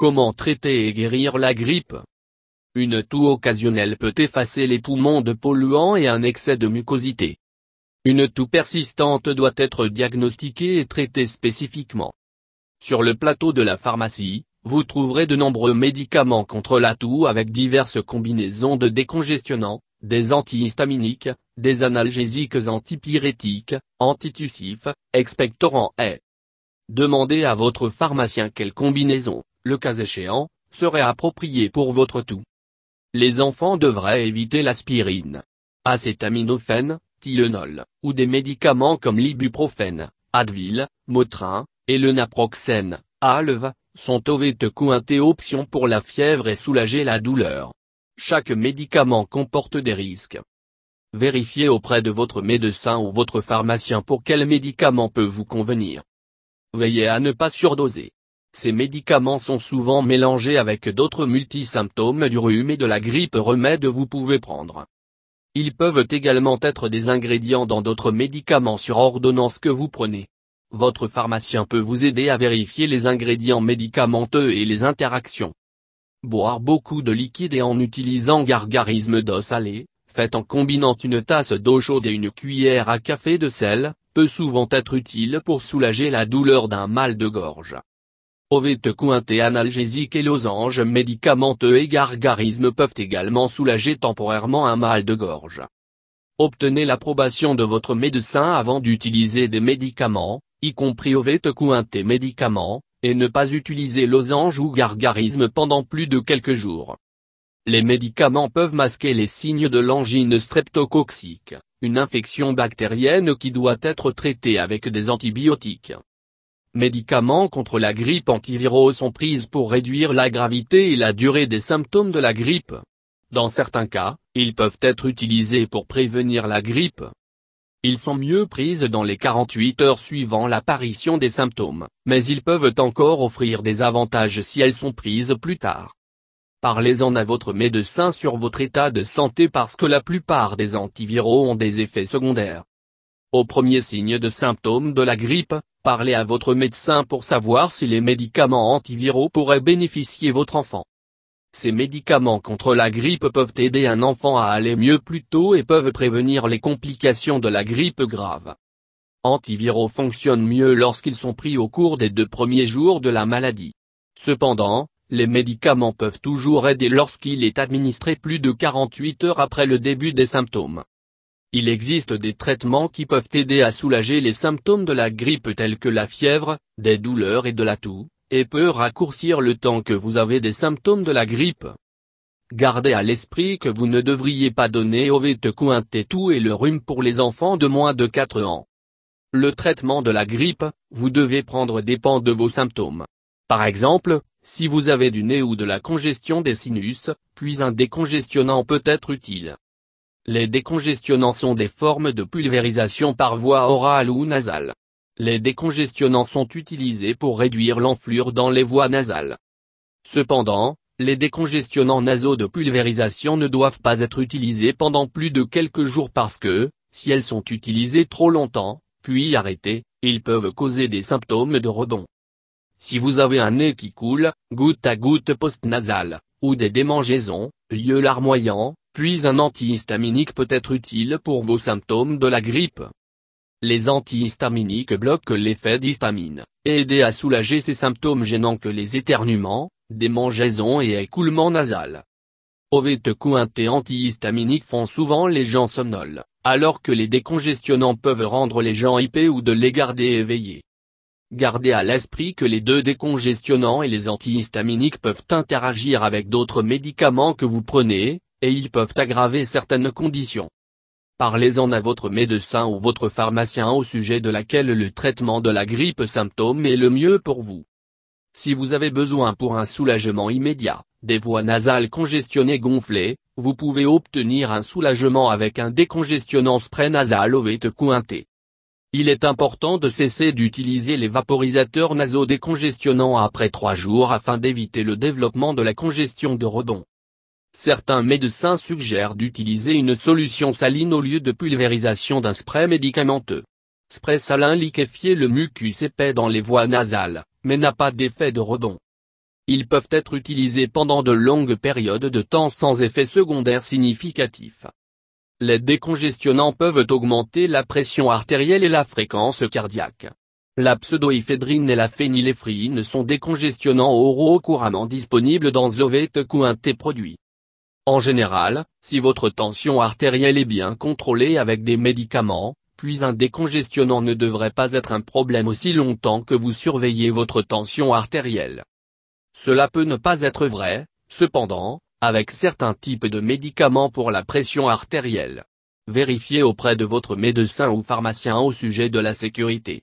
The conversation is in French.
Comment traiter et guérir la grippe Une toux occasionnelle peut effacer les poumons de polluants et un excès de mucosité. Une toux persistante doit être diagnostiquée et traitée spécifiquement. Sur le plateau de la pharmacie, vous trouverez de nombreux médicaments contre la toux avec diverses combinaisons de décongestionnants, des antihistaminiques, des analgésiques antipyrétiques, antitussifs, expectorants et... Demandez à votre pharmacien quelle combinaison le cas échéant, serait approprié pour votre tout. Les enfants devraient éviter l'aspirine, acétaminophène, Tylenol, ou des médicaments comme l'ibuprofène, Advil, Motrin, et le naproxène, Aleve, sont de et options pour la fièvre et soulager la douleur. Chaque médicament comporte des risques. Vérifiez auprès de votre médecin ou votre pharmacien pour quel médicament peut vous convenir. Veillez à ne pas surdoser. Ces médicaments sont souvent mélangés avec d'autres multisymptômes du rhume et de la grippe remède vous pouvez prendre. Ils peuvent également être des ingrédients dans d'autres médicaments sur ordonnance que vous prenez. Votre pharmacien peut vous aider à vérifier les ingrédients médicamenteux et les interactions. Boire beaucoup de liquide et en utilisant gargarisme d'eau salée, fait en combinant une tasse d'eau chaude et une cuillère à café de sel, peut souvent être utile pour soulager la douleur d'un mal de gorge. Ovétecointé analgésique et losange médicamenteux et gargarisme peuvent également soulager temporairement un mal de gorge. Obtenez l'approbation de votre médecin avant d'utiliser des médicaments, y compris cointé médicaments, et ne pas utiliser losange ou gargarisme pendant plus de quelques jours. Les médicaments peuvent masquer les signes de l'angine streptococcique, une infection bactérienne qui doit être traitée avec des antibiotiques. Médicaments contre la grippe antiviraux sont prises pour réduire la gravité et la durée des symptômes de la grippe. Dans certains cas, ils peuvent être utilisés pour prévenir la grippe. Ils sont mieux prises dans les 48 heures suivant l'apparition des symptômes, mais ils peuvent encore offrir des avantages si elles sont prises plus tard. Parlez-en à votre médecin sur votre état de santé parce que la plupart des antiviraux ont des effets secondaires. Au premier signe de symptômes de la grippe, Parlez à votre médecin pour savoir si les médicaments antiviraux pourraient bénéficier votre enfant. Ces médicaments contre la grippe peuvent aider un enfant à aller mieux plus tôt et peuvent prévenir les complications de la grippe grave. Antiviraux fonctionnent mieux lorsqu'ils sont pris au cours des deux premiers jours de la maladie. Cependant, les médicaments peuvent toujours aider lorsqu'il est administré plus de 48 heures après le début des symptômes. Il existe des traitements qui peuvent aider à soulager les symptômes de la grippe tels que la fièvre, des douleurs et de la toux, et peut raccourcir le temps que vous avez des symptômes de la grippe. Gardez à l'esprit que vous ne devriez pas donner au un tout et le rhume pour les enfants de moins de 4 ans. Le traitement de la grippe, vous devez prendre dépend de vos symptômes. Par exemple, si vous avez du nez ou de la congestion des sinus, puis un décongestionnant peut être utile. Les décongestionnants sont des formes de pulvérisation par voie orale ou nasale. Les décongestionnants sont utilisés pour réduire l'enflure dans les voies nasales. Cependant, les décongestionnants nasaux de pulvérisation ne doivent pas être utilisés pendant plus de quelques jours parce que, si elles sont utilisées trop longtemps, puis arrêtées, ils peuvent causer des symptômes de rebond. Si vous avez un nez qui coule, goutte à goutte post-nasale, ou des démangeaisons, lieux larmoyants, puis un antihistaminique peut être utile pour vos symptômes de la grippe. Les antihistaminiques bloquent l'effet d'histamine, et aident à soulager ces symptômes gênants que les éternuements, démangeaisons et écoulements nasal. de et antihistaminique font souvent les gens somnols, alors que les décongestionnants peuvent rendre les gens hypés ou de les garder éveillés. Gardez à l'esprit que les deux décongestionnants et les antihistaminiques peuvent interagir avec d'autres médicaments que vous prenez, et ils peuvent aggraver certaines conditions. Parlez-en à votre médecin ou votre pharmacien au sujet de laquelle le traitement de la grippe symptôme est le mieux pour vous. Si vous avez besoin pour un soulagement immédiat, des voies nasales congestionnées gonflées, vous pouvez obtenir un soulagement avec un décongestionnant spray nasal au cointé. Il est important de cesser d'utiliser les vaporisateurs nasaux décongestionnants après trois jours afin d'éviter le développement de la congestion de rebond. Certains médecins suggèrent d'utiliser une solution saline au lieu de pulvérisation d'un spray médicamenteux. Spray salin liquéfie le mucus épais dans les voies nasales, mais n'a pas d'effet de rebond. Ils peuvent être utilisés pendant de longues périodes de temps sans effet secondaire significatif. Les décongestionnants peuvent augmenter la pression artérielle et la fréquence cardiaque. La pseudoéphédrine et la phényléphrine sont décongestionnants oraux couramment disponibles dans Zovete ou un thé produit. En général, si votre tension artérielle est bien contrôlée avec des médicaments, puis un décongestionnant ne devrait pas être un problème aussi longtemps que vous surveillez votre tension artérielle. Cela peut ne pas être vrai, cependant, avec certains types de médicaments pour la pression artérielle. Vérifiez auprès de votre médecin ou pharmacien au sujet de la sécurité.